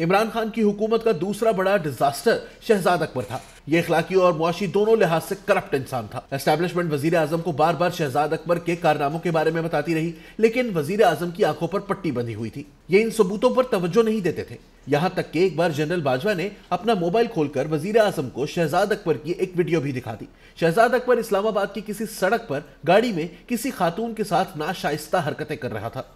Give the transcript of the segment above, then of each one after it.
इमरान खान की हुकूमत का दूसरा बड़ा डिजास्टर शहजाद अकबर था यह इखलाकी और मुआशी दोनों लिहाज से करप्ट इंसान था एस्टेब्लिशमेंट वजीर आजम को बार बार शहजाद अकबर के कारनामों के बारे में बताती रही लेकिन वजीर आजम की आंखों पर पट्टी बंधी हुई थी ये इन सबूतों पर तवज्जो नहीं देते थे यहाँ तक कि एक बार जनरल बाजवा ने अपना मोबाइल खोलकर वजीर आजम को शहजाद अकबर की एक वीडियो भी दिखा दी शहजाद अकबर इस्लामाबाद की किसी सड़क पर गाड़ी में किसी खातून के साथ नाशाइस्ता हरकतें कर रहा था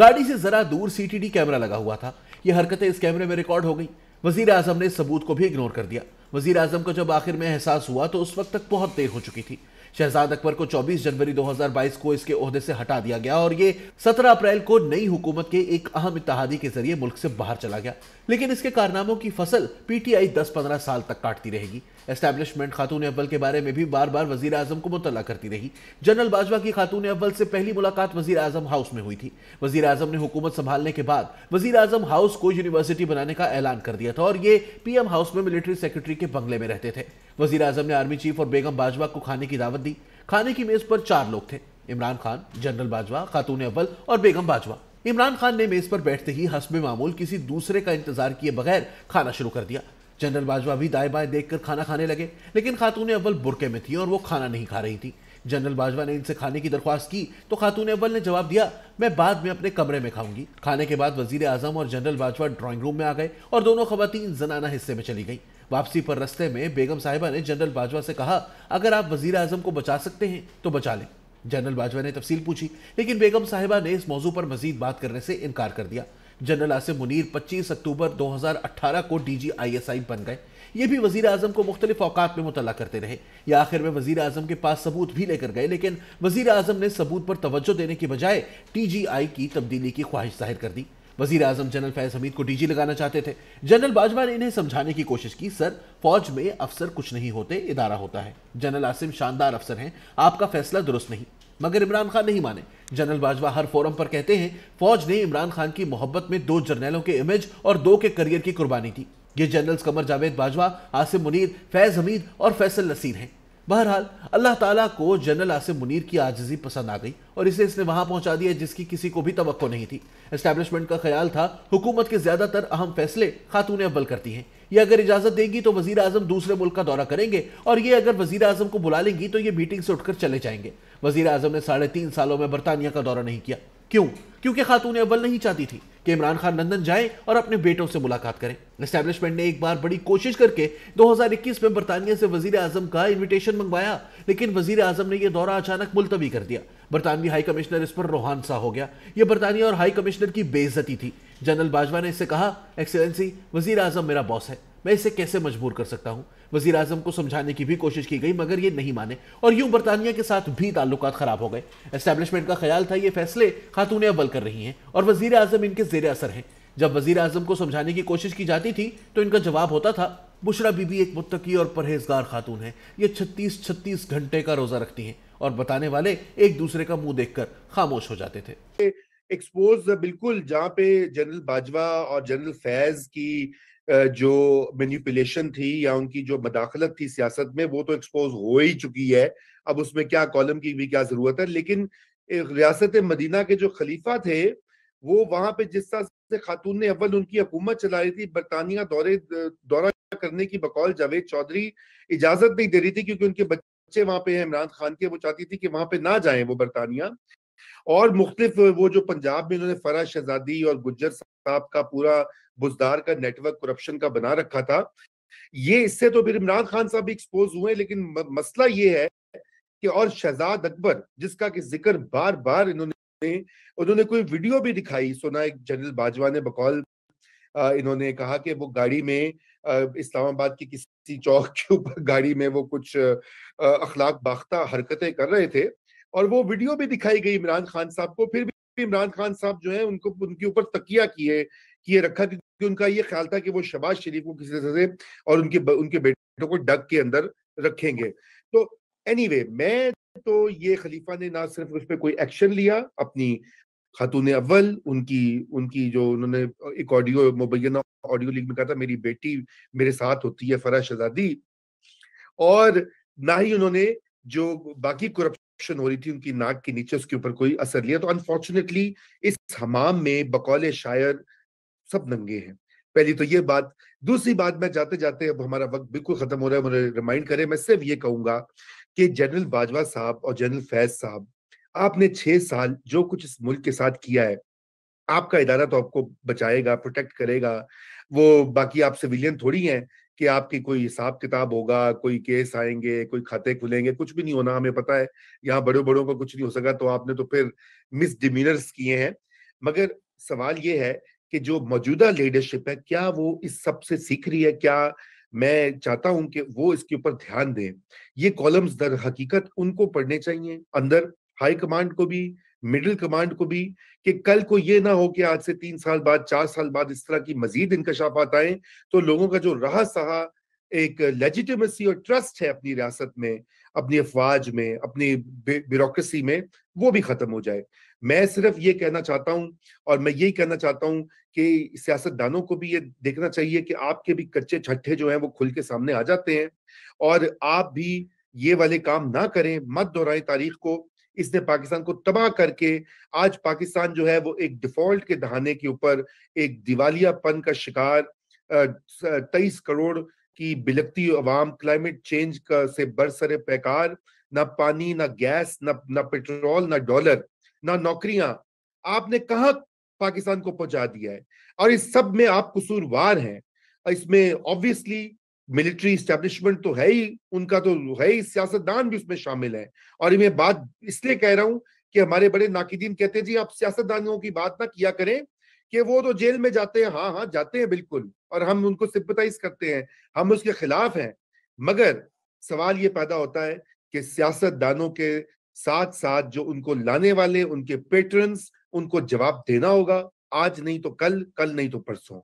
गाड़ी से जरा दूर सीटीडी कैमरा लगा हुआ था ये हरकतें इस कैमरे में रिकॉर्ड हो गई वजीर आजम ने सबूत को भी इग्नोर कर दिया वजीर आजम को जब आखिर में एहसास हुआ तो उस वक्त तक बहुत देर हो चुकी थी शहजाद अकबर को 24 जनवरी 2022 को इसके ओहदे से हटा दिया गया और ये 17 अप्रैल को नई हुकूमत के एक अहम इतिहादी के जरिए मुल्क से बाहर चला गया लेकिन इसके कारनामों की फसल पीटीआई 10-15 साल तक काटती रहेगी एस्टैब्लिशमेंट खातून अव्वल के बारे में भी बार बार वजीर आजम को मुतला करती रही जनरल बाजवा की खातून अव्वल से पहली मुलाकात वजीर आजम हाउस में हुई थी वजीर आजम ने हुकूमत संभालने के बाद वजीर आजम हाउस को यूनिवर्सिटी बनाने का ऐलान कर दिया था और ये पीएम हाउस में मिलिट्री सेक्रेटरी के बंगले में रहते थे वजीर अजम ने आर्मी चीफ और बेगम बाजवा को खाने की दावत दी खाने की मेज़ पर चार लोग थे इमरान खान जनरल बाजवा खातून अव्वल और बेगम बाजवा इमरान खान ने मेज़ पर बैठते ही हसब मामूल किसी दूसरे का इंतज़ार किए बगैर खाना शुरू कर दिया जनरल बाजवा भी दाएं बाएं देखकर खाना खाने लगे लेकिन खातून अव्वल बुरके में थी और वो खाना नहीं खा रही थी जनरल बाजवा ने इनसे खाने की दरख्वास्त की तो खातून अव्वल ने जवाब दिया मैं बाद में अपने कमरे में खाऊंगी खाने के बाद वजीर आजम और जनरल बाजवा ड्राइंग रूम में आ गए और दोनों खवतन जनाना हिस्से में चली गई वापसी पर रस्ते में बेगम साहिबा ने जनरल बाजवा से कहा अगर आप वजीर आजम को बचा सकते हैं तो बचा लें जनरल बाजवा ने तफसील पूछी लेकिन बेगम साहिबा ने इस मौजू पर मजीद बात करने से इनकार कर दिया जनरल आसिम मुनीर 25 अक्टूबर 2018 को डीजीआईएसआई बन गए ये भी वजीर अजम को मुख्तलिफ अवकात में मुतला करते रहे या आखिर में वजीर अजम के पास सबूत भी लेकर गए लेकिन वजीर अजम ने सबूत पर तोज्जो देने के बजाय टी जी आई की तब्दीली की ख्वाहिश जाहिर कर दी वजीर अजम जनरल फैज हमीद को डीजी लगाना चाहते थे जनरल बाजवा ने इन्हें समझाने की कोशिश की सर फौज में अफसर कुछ नहीं होते इदारा होता है जनरल आसिम शानदार अफसर हैं आपका फैसला दुरुस्त नहीं मगर इमरान खान नहीं माने जनरल बाजवा हर फोरम पर कहते हैं फौज ने इमरान खान की मोहब्बत में दो जर्नैलों के इमेज और दो के करियर की कुर्बानी दी ये जनरल्स कमर जावेद बाजवा आसिम मुनीर फैज हमीद और फैसल नसीर हैं बहरहाल अल्लाह ताला को जनरल आसिम मुनीर की आजजी पसंद आ गई और इसे इसने वहां पहुंचा दिया जिसकी किसी को भी तो नहीं थी एस्टेब्लिशमेंट का ख्याल था हुकूमत के ज़्यादातर अहम फैसले खातून अव्वल करती हैं ये अगर इजाज़त देगी तो वजीर अजम दूसरे मुल्क का दौरा करेंगे और ये अगर वजीर अजम को बुला लेंगी तो ये मीटिंग से उठकर चले जाएंगे वजीर अजम ने साढ़े तीन सालों में बरतानिया का दौरा नहीं किया क्यों क्योंकि खातून अव्वल नहीं चाहती थी कि इमरान खान लंदन जाएं और अपने बेटों से मुलाकात करें इस्टेब्लिशमेंट ने एक बार बड़ी कोशिश करके 2021 में बरतानिया से वजीर आजम का इन्विटेशन मंगवाया लेकिन वजीर आजम ने यह दौरा अचानक मुलतवी कर दिया बरतानवी हाई कमिश्नर इस पर रोहान सा हो गया यह बरतानिया और हाई कमिश्नर की बेइज्जती थी जनरल बाजवा ने इससे कहा एक्सेलेंसी वजीर आजम मेरा बॉस है मैं इसे कैसे मजबूर कर सकता हूँ वजीर अजम को समझाने की भी कोशिश की गई मगर ये नहीं माने और यूं बरतानिया के साथ भी ताल्लुक ख़राब हो गए इस्टेब्लिशमेंट का ख्याल था ये फैसले खातून अव्वल कर रही हैं और वजीर अजम इनके जेर असर हैं जब वजीर अजम को समझाने की कोशिश की जाती थी तो इनका जवाब होता था बुशरा बीबी एक मुतकी और परहेजगार खातून है ये छत्तीस छत्तीस घंटे का रोज़ा रखती हैं और बताने वाले एक दूसरे का मुंह देखकर खामोश हो जाते थे एक्सपोज बिल्कुल जहाँ पे जनरल बाजवा और जनरल फैज की जो मैनिपुलेशन थी या उनकी जो मदाखलत थी सियासत में वो तो एक्सपोज हो ही चुकी है अब उसमें क्या कॉलम की भी क्या जरूरत है लेकिन रियासत मदीना के जो खलीफा थे वो वहां पे जिस तरह से खातून ने अव्वल उनकी हुकूमत चला रही थी बरतानिया दौरे दौरा करने की बकौल जावेद चौधरी इजाजत नहीं दे रही थी क्योंकि उनके बच्चे वहां पे इमरान खान के वो चाहती थी कि वहां पे ना जाए वो बरतानिया और मुख्तलिफ वो जो पंजाब में उन्होंने फरा शहजादी और गुज्जर साहब का पूरा बुजदार का नेटवर्क करप्शन का बना रखा था ये इससे तो फिर इमरान खान साहब भी एक्सपोज हुए लेकिन मसला ये है कि और शहजाद अकबर जिसका कि जिक्र बार बार इन्होंने उन्होंने कोई वीडियो भी दिखाई सुना एक जनरल बाजवा ने बकौल इन्होंने कहा कि वो गाड़ी में इस्लामाबाद की किसी चौक के ऊपर गाड़ी में वो कुछ अखलाक बाख्ता हरकतें कर रहे थे और वो वीडियो भी दिखाई गई इमरान खान साहब को फिर भी इमरान खान साहब जो है उनको उनके ऊपर तकिया किए किए रखा क्योंकि उनका ये ख्याल था कि वो शबाज शरीफ को किसी तरह से और उनके उनके बेटों को डग के अंदर रखेंगे तो एनी anyway, मैं तो ये खलीफा ने ना सिर्फ उस पर कोई एक्शन लिया अपनी खातून अव्वल उनकी उनकी जो उन्होंने एक ऑडियो मुबैना ऑडियो लीक में कहा था मेरी बेटी मेरे साथ होती है फरा शजादी और ना ही उन्होंने जो बाकी करप्शन हो रही थी उनकी नाक के नीचे उसके ऊपर कोई असर लिया तो अनफॉर्चुनेटली इस हमाम में बकौल शायर सब नंगे हैं पहली तो ये बात दूसरी बात मैं जाते जाते अब हमारा वक्त बिल्कुल खत्म हो रहा है मुझे रिमाइंड करें मैं सिर्फ ये कहूंगा कि जनरल बाजवा साहब और जनरल फैज साहब आपने छह साल जो कुछ इस मुल्क के साथ किया है आपका इदारा तो आपको बचाएगा प्रोटेक्ट करेगा वो बाकी आप सिविलियन थोड़ी हैं कि आपकी कोई हिसाब किताब होगा कोई केस आएंगे कोई खाते खुलेंगे कुछ भी नहीं होना हमें पता है यहाँ बड़े बड़ों का कुछ नहीं हो सका तो आपने तो फिर डिमिनर्स किए हैं मगर सवाल ये है कि जो मौजूदा लीडरशिप है क्या वो इस सब से सीख रही है क्या मैं चाहता हूं कि वो इसके ऊपर ध्यान दें ये कॉलम्स दर हकीकत उनको पढ़ने चाहिए अंदर हाई कमांड को भी मिडिल कमांड को भी कि कल को ये ना हो कि आज से तीन साल बाद चार साल बाद इस तरह की मजीद इंकशाफात आए तो लोगों का जो रहा सहा एक लेजिटिमेसी और ट्रस्ट है अपनी रियासत में अपनी अफवाज में अपनी ब्यूरोसी में वो भी खत्म हो जाए मैं सिर्फ ये कहना चाहता हूँ और मैं यही कहना चाहता हूँ कि सियासतदानों को भी ये देखना चाहिए कि आपके भी कच्चे छट्ठे जो हैं वो खुल के सामने आ जाते हैं और आप भी ये वाले काम ना करें मत दोहराएं तारीख को इसने पाकिस्तान को तबाह करके आज पाकिस्तान जो है वो एक डिफॉल्ट के दहाने के ऊपर एक दिवालियापन का शिकार तेईस करोड़ की बिलकती अवाम क्लाइमेट चेंज का से बरसर पैकार ना पानी ना गैस ना ना पेट्रोल ना डॉलर ना नौकरियां आपने कहा पाकिस्तान को पहुंचा दिया है और इस सब में आप कसूरवार हैं इसमें ऑब्वियसली मिलिट्री स्टैब्लिशमेंट तो है ही उनका तो है ही सियासतदान भी उसमें शामिल है और मैं बात इसलिए कह रहा हूं कि हमारे बड़े नाकिदीन कहते हैं जी आप सियासतदानों की बात ना किया करें कि वो तो जेल में जाते हैं हाँ हाँ जाते हैं बिल्कुल और हम उनको सिंपथाइज करते हैं हम उसके खिलाफ हैं मगर सवाल ये पैदा होता है कि सियासतदानों के साथ साथ जो उनको लाने वाले उनके पेटर्न्स उनको जवाब देना होगा आज नहीं तो कल कल नहीं तो परसों